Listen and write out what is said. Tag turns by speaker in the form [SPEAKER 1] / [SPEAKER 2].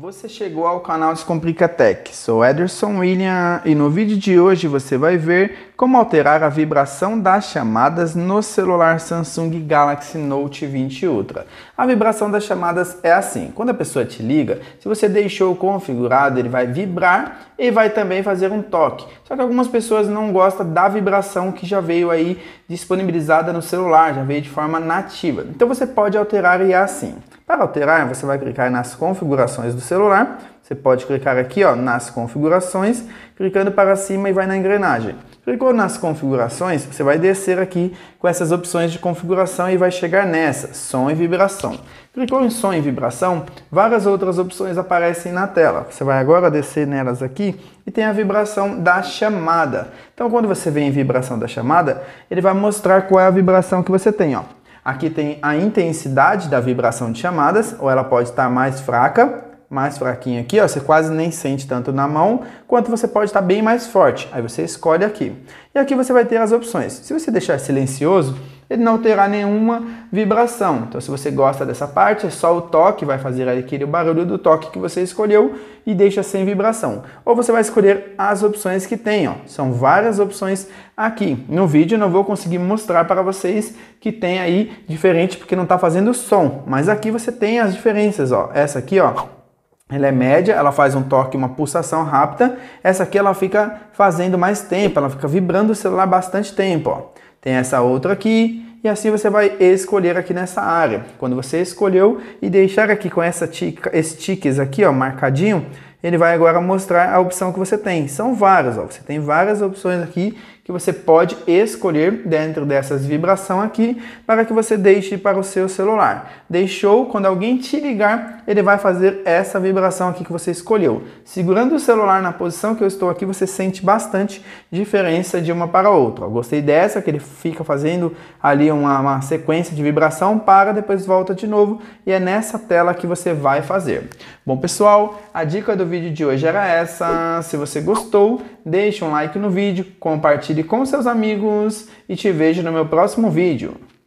[SPEAKER 1] Você chegou ao canal Descomplica Tech. Sou Ederson William e no vídeo de hoje você vai ver como alterar a vibração das chamadas no celular Samsung Galaxy Note 20 Ultra. A vibração das chamadas é assim: quando a pessoa te liga, se você deixou configurado, ele vai vibrar e vai também fazer um toque. Só que algumas pessoas não gostam da vibração que já veio aí disponibilizada no celular, já veio de forma nativa. Então você pode alterar e é assim. Para alterar, você vai clicar nas configurações do celular. Você pode clicar aqui ó, nas configurações, clicando para cima e vai na engrenagem. Clicou nas configurações, você vai descer aqui com essas opções de configuração e vai chegar nessa, som e vibração. Clicou em som e vibração, várias outras opções aparecem na tela. Você vai agora descer nelas aqui e tem a vibração da chamada. Então quando você vem em vibração da chamada, ele vai mostrar qual é a vibração que você tem. Ó. Aqui tem a intensidade da vibração de chamadas, ou ela pode estar mais fraca, mais fraquinha aqui, ó, você quase nem sente tanto na mão, quanto você pode estar bem mais forte. Aí você escolhe aqui. E aqui você vai ter as opções. Se você deixar silencioso, ele não terá nenhuma vibração. Então, se você gosta dessa parte, é só o toque, vai fazer aquele barulho do toque que você escolheu e deixa sem vibração. Ou você vai escolher as opções que tem, ó. são várias opções aqui. No vídeo não vou conseguir mostrar para vocês que tem aí diferente, porque não está fazendo som, mas aqui você tem as diferenças. Ó. Essa aqui ó, ela é média, ela faz um torque, uma pulsação rápida. Essa aqui ela fica fazendo mais tempo, ela fica vibrando o celular bastante tempo. Ó. Tem essa outra aqui e assim você vai escolher aqui nessa área. Quando você escolheu e deixar aqui com essa tica, esses tiques aqui ó, marcadinho, ele vai agora mostrar a opção que você tem. São várias, ó. você tem várias opções aqui que você pode escolher dentro dessas vibração aqui para que você deixe para o seu celular. Deixou, quando alguém te ligar, ele vai fazer essa vibração aqui que você escolheu. Segurando o celular na posição que eu estou aqui, você sente bastante diferença de uma para outra. Eu gostei dessa, que ele fica fazendo ali uma, uma sequência de vibração, para, depois volta de novo e é nessa tela que você vai fazer. Bom pessoal, a dica do vídeo de hoje era essa. Se você gostou, deixe um like no vídeo, compartilhe com seus amigos e te vejo no meu próximo vídeo.